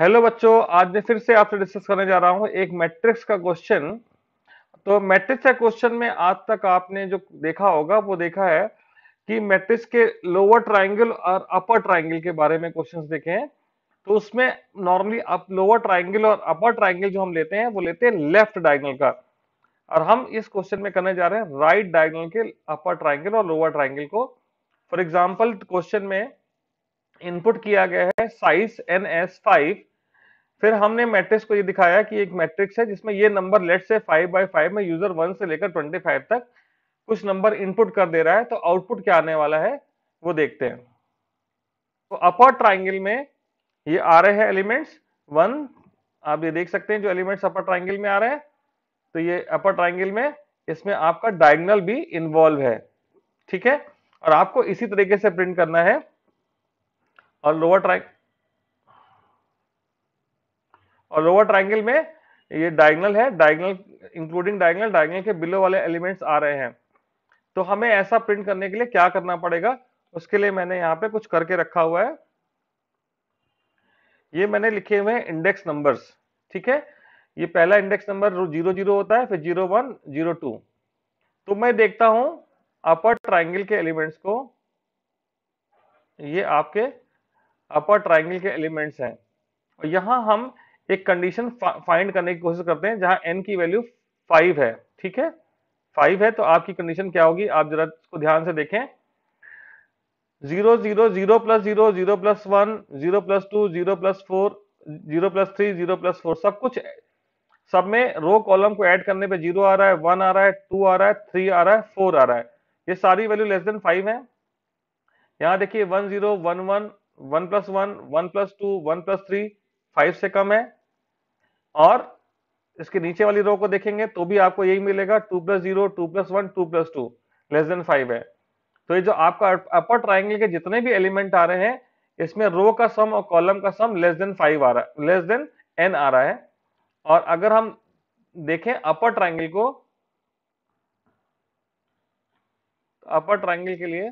hello बच्चों आज मैं फिर से आपसे डिस्कस करने जा रहा हूँ एक मैट्रिक्स का क्वेश्चन तो मैट्रिक्स का क्वेश्चन में आज तक आपने जो देखा होगा वो देखा है कि मैट्रिक्स के लोअर ट्राइंगल और अपर ट्राइंगल के बारे में क्वेश्चन देखे हैं तो उसमें नॉर्मली आप लोअर ट्राइंगल और अपर ट्राइंगल जो हम लेते हैं वो लेते हैं लेफ्ट डायगनल का और हम इस क्वेश्चन में करने जा रहे हैं राइट right डायगनल के अपर ट्राइंगल और लोअर ट्राइंगल को फॉर एग्जाम्पल क्वेश्चन में इनपुट किया गया है साइज एन एस फाइव फिर हमने मैट्रिक्स को ये दिखाया कि एक मैट्रिक्स है जिसमें ये नंबर लेट से फाइव बाई फाइव में यूजर वन से लेकर ट्वेंटी फाइव तक कुछ नंबर इनपुट कर दे रहा है तो आउटपुट क्या आने वाला है वो देखते हैं तो अपर ट्राइंगल में ये आ रहे हैं एलिमेंट्स वन आप ये देख सकते हैं जो एलिमेंट्स अपर ट्राइंगल में आ रहे हैं तो ये अपर ट्राइंगल में इसमें आपका डायगनल भी इन्वॉल्व है ठीक है और आपको इसी तरीके से प्रिंट करना है और लोअर ट्राइंग और लोअर ट्राइंगल में ये डायगनल है डायगनल इंक्लूडिंग डायगनल डायगनल के बिलो वाले एलिमेंट्स आ रहे हैं तो हमें ऐसा प्रिंट करने के लिए क्या करना पड़ेगा उसके लिए मैंने यहाँ पे कुछ करके रखा हुआ है ये मैंने लिखे हुए हैं इंडेक्स नंबर्स ठीक है ये पहला इंडेक्स नंबर जीरो जीरो होता है फिर जीरो वन जीरो टू तो मैं देखता हूं अपर ट्राइंगल के एलिमेंट्स को ये आपके अपर ट्राइंगल के एलिमेंट्स हैं और यहाँ हम एक कंडीशन फाइंड करने की कोशिश करते हैं जहाँ एन की वैल्यू फाइव है ठीक है फाइव है तो आपकी कंडीशन क्या होगी आप जरा इसको ध्यान से देखें zero zero zero plus zero zero plus one zero plus two zero plus four zero plus three zero plus four सब कुछ सब में रो कॉलम को ऐड करने पे जीरो आ रहा है वन आ रहा है टू आ रहा है थ्री आ रहा है फोर आ रहा है ये सारी वैल्यू लेस देन फाइव है यहाँ देखिए one zero one one one plus one one plus two one plus three five से कम है और इसके नीचे वाली रो को देखेंगे तो भी आपको यही मिलेगा two plus zero two plus one two plus two less than five है तो ये जो आपका अपर ट्राइंगल के जितने भी एलिमेंट आ रहे हैं इसमें रो का सम और कॉलम का सम लेस देन फाइव आ रहा है लेस देन एन आ रहा है और अगर हम देखें अपर ट्राइंगल को अपर ट्राइंगल के लिए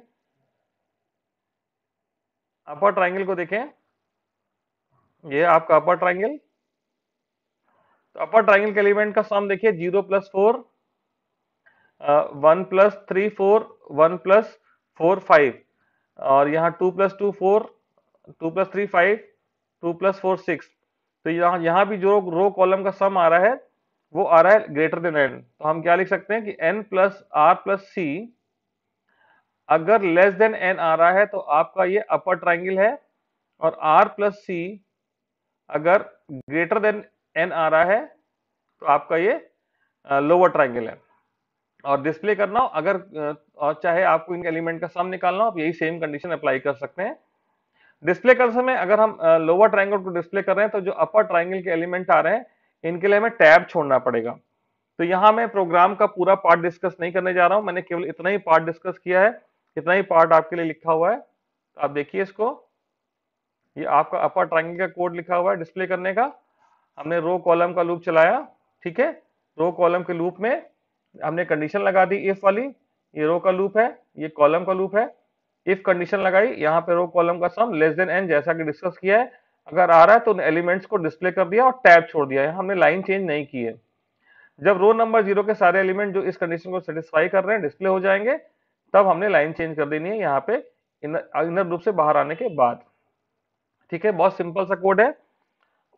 अपर ट्राइंगल को देखें ये आपका अपर ट्राइंगल तो अपर ट्राइंगल के एलिमेंट का सम देखिए zero plus four one plus three four one plus four five और यहाँ two plus two four two plus three five two plus four six तो यहाँ यहाँ भी जो रो कॉलम का सम आ रहा है वो आ रहा है ग्रेटर देन एन तो हम क्या लिख सकते हैं कि N plus R plus C अगर लेस देन एन आ रहा है तो आपका ये अपर ट्राइंगल है और आर प्लस सी अगर ग्रेटर देन एन आ रहा है तो आपका ये लोअर ट्राइंगल है और डिस्प्ले करना हो अगर और चाहे आपको इनके एलिमेंट का सम निकालना हो आप यही सेम कंडीशन अप्लाई कर सकते हैं डिस्प्ले कर समय अगर हम लोअर ट्राइंगल को डिस्प्ले कर रहे हैं तो जो अपर ट्राइंगल के एलिमेंट आ रहे हैं इनके लिए हमें टैब छोड़ना पड़ेगा तो यहां मैं प्रोग्राम का पूरा पार्ट डिस्कस नहीं करने जा रहा हूं मैंने केवल इतना ही पार्ट डिस्कस किया है कितना ही पार्ट आपके लिए लिखा हुआ है तो आप देखिए इसको ये आपका अपर ट्राइंगल का कोड लिखा हुआ है डिस्प्ले करने का हमने रो कॉलम का लूप चलाया ठीक है रो कॉलम के लूप में हमने कंडीशन लगा दी इफ वाली ये रो का लूप है ये कॉलम का लूप है इफ कंडीशन लगाई यहाँ पे रो कॉलम का सम लेस देन एन जैसा कि डिस्कस किया है अगर आ रहा है तो उन एलिमेंट्स को डिस्प्ले कर दिया और टैब छोड़ दिया है हमने लाइन चेंज नहीं की है जब रो नंबर जीरो के सारे एलिमेंट जो इस कंडीशन को सेटिस्फाई कर रहे हैं डिस्प्ले हो जाएंगे तब हमने लाइन चेंज कर देनी है यहाँ पे इनर इनर लूप से बाहर आने के बाद ठीक है बहुत सिंपल सा कोड है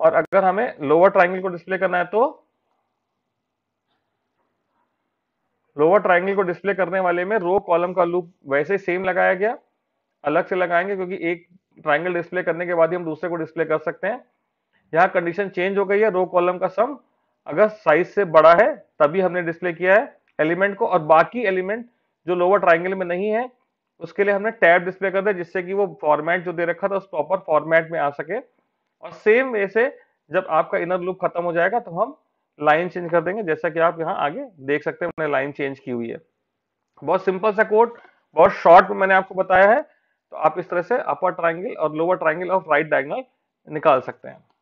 और अगर हमें लोअर ट्राइंगल को डिस्प्ले करना है तो लोअर ट्राइंगल को डिस्प्ले करने वाले में रो कॉलम का लूप वैसे सेम लगाया गया अलग से लगाएंगे क्योंकि एक ट्राइंगल डिस्प्ले करने के बाद ही हम दूसरे को डिस्प्ले कर सकते हैं यहाँ कंडीशन चेंज हो गई है रो कॉलम का सम अगर साइज से बड़ा है तभी हमने डिस्प्ले किया है एलिमेंट को और बाकी एलिमेंट जो लोअर ट्राइंगल में नहीं है उसके लिए हमने टैब डिस्प्ले कर दिया जिससे कि वो फॉर्मेट जो दे रखा था उस प्रॉपर फॉर्मेट में आ सके और सेम वे से जब आपका इनर लूप खत्म हो जाएगा तो हम लाइन चेंज कर देंगे जैसा कि आप यहाँ आगे देख सकते हैं लाइन चेंज की हुई है बहुत सिंपल सा कोड बहुत शॉर्ट में मैंने आपको बताया है तो आप इस तरह से अपर ट्राइंगल और lower triangle of right diagonal निकाल सकते हैं